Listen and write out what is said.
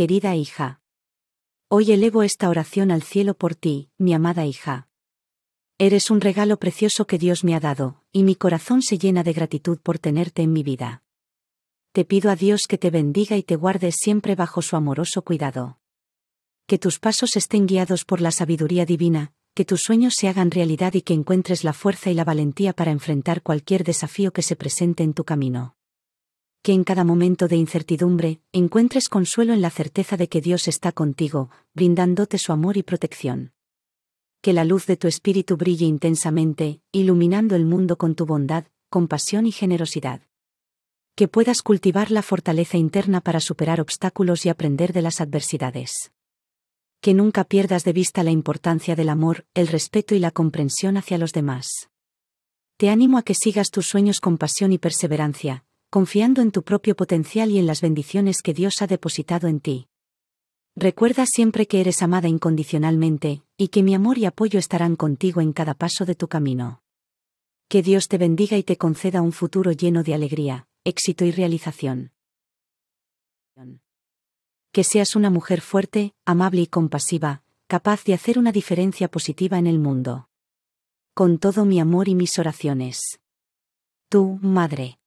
querida hija. Hoy elevo esta oración al cielo por ti, mi amada hija. Eres un regalo precioso que Dios me ha dado, y mi corazón se llena de gratitud por tenerte en mi vida. Te pido a Dios que te bendiga y te guarde siempre bajo su amoroso cuidado. Que tus pasos estén guiados por la sabiduría divina, que tus sueños se hagan realidad y que encuentres la fuerza y la valentía para enfrentar cualquier desafío que se presente en tu camino que en cada momento de incertidumbre encuentres consuelo en la certeza de que Dios está contigo, brindándote su amor y protección. Que la luz de tu espíritu brille intensamente, iluminando el mundo con tu bondad, compasión y generosidad. Que puedas cultivar la fortaleza interna para superar obstáculos y aprender de las adversidades. Que nunca pierdas de vista la importancia del amor, el respeto y la comprensión hacia los demás. Te animo a que sigas tus sueños con pasión y perseverancia, confiando en tu propio potencial y en las bendiciones que Dios ha depositado en ti. Recuerda siempre que eres amada incondicionalmente, y que mi amor y apoyo estarán contigo en cada paso de tu camino. Que Dios te bendiga y te conceda un futuro lleno de alegría, éxito y realización. Que seas una mujer fuerte, amable y compasiva, capaz de hacer una diferencia positiva en el mundo. Con todo mi amor y mis oraciones. tú, Madre.